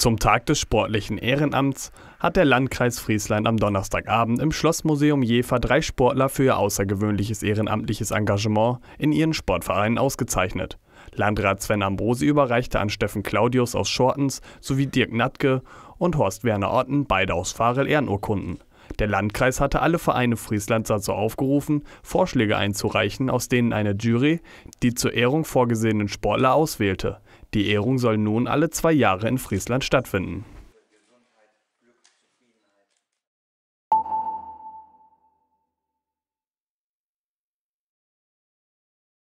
Zum Tag des sportlichen Ehrenamts hat der Landkreis Friesland am Donnerstagabend im Schlossmuseum Jever drei Sportler für ihr außergewöhnliches ehrenamtliches Engagement in ihren Sportvereinen ausgezeichnet. Landrat Sven Ambrosi überreichte an Steffen Claudius aus Schortens sowie Dirk Natke und Horst Werner Orten beide aus Farel Ehrenurkunden. Der Landkreis hatte alle Vereine Frieslands dazu also aufgerufen, Vorschläge einzureichen, aus denen eine Jury die zur Ehrung vorgesehenen Sportler auswählte. Die Ehrung soll nun alle zwei Jahre in Friesland stattfinden.